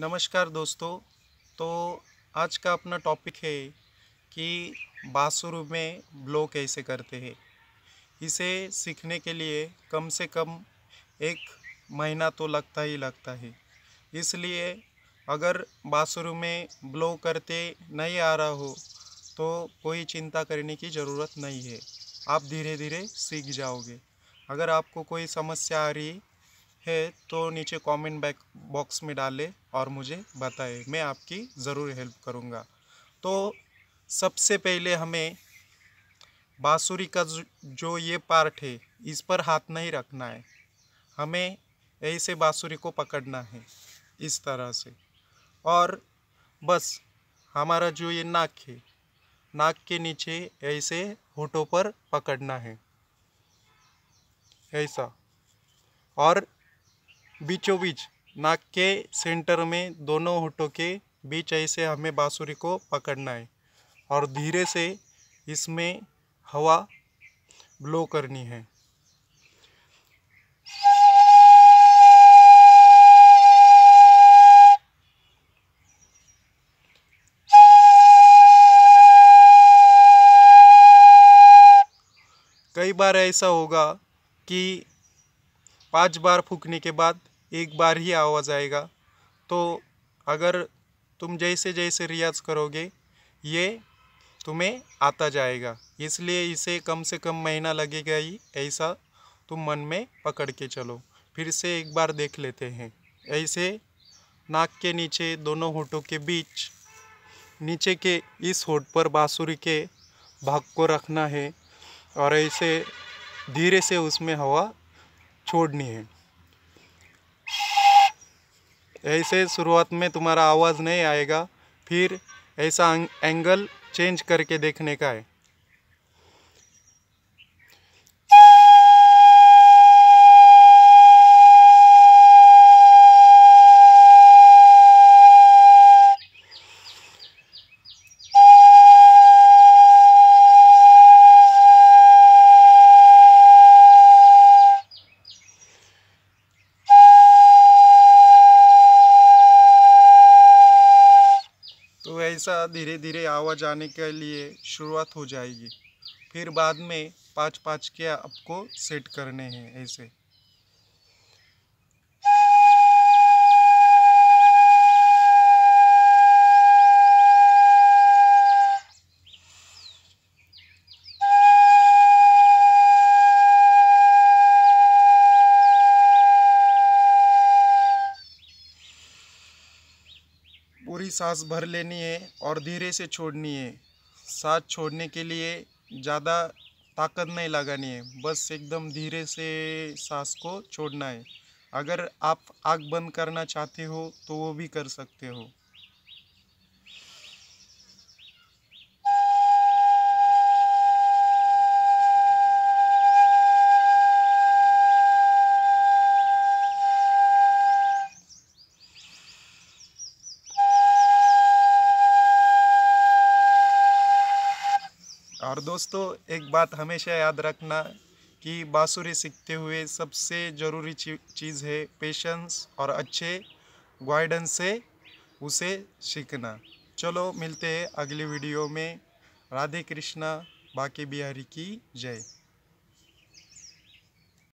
नमस्कार दोस्तों तो आज का अपना टॉपिक है कि बासुर में ब्लो कैसे करते हैं इसे सीखने के लिए कम से कम एक महीना तो लगता ही लगता है इसलिए अगर बासुर में ब्लो करते नहीं आ रहा हो तो कोई चिंता करने की ज़रूरत नहीं है आप धीरे धीरे सीख जाओगे अगर आपको कोई समस्या आ रही है तो नीचे कमेंट बैक बॉक्स में डाले और मुझे बताए मैं आपकी ज़रूर हेल्प करूँगा तो सबसे पहले हमें बाँसुरी का जो ये पार्ट है इस पर हाथ नहीं रखना है हमें ऐसे बाँसुरी को पकड़ना है इस तरह से और बस हमारा जो ये नाक है नाक के नीचे ऐसे होठों पर पकड़ना है ऐसा और बीचों बीच नाक के सेंटर में दोनों होठों के बीच ऐसे हमें बाँसुरी को पकड़ना है और धीरे से इसमें हवा ब्लो करनी है कई बार ऐसा होगा कि पांच बार फूकने के बाद एक बार ही आवाज़ आएगा तो अगर तुम जैसे जैसे रियाज़ करोगे ये तुम्हें आता जाएगा इसलिए इसे कम से कम महीना लगेगा ही ऐसा तुम मन में पकड़ के चलो फिर से एक बार देख लेते हैं ऐसे नाक के नीचे दोनों होठों के बीच नीचे के इस होठ पर बाँसुरी के भाग को रखना है और ऐसे धीरे से उसमें हवा छोड़नी है ऐसे शुरुआत में तुम्हारा आवाज़ नहीं आएगा फिर ऐसा एंगल चेंज करके देखने का है हमेशा धीरे धीरे आवाज आने के लिए शुरुआत हो जाएगी फिर बाद में पाँच पाँच के आपको सेट करने हैं ऐसे पूरी सांस भर लेनी है और धीरे से छोड़नी है सांस छोड़ने के लिए ज़्यादा ताकत नहीं लगानी है बस एकदम धीरे से सांस को छोड़ना है अगर आप आग बंद करना चाहते हो तो वो भी कर सकते हो और दोस्तों एक बात हमेशा याद रखना कि बाँसुरी सीखते हुए सबसे ज़रूरी चीज़ है पेशेंस और अच्छे गाइडेंस से उसे सीखना चलो मिलते हैं अगली वीडियो में राधे कृष्णा बाकी बिहारी की जय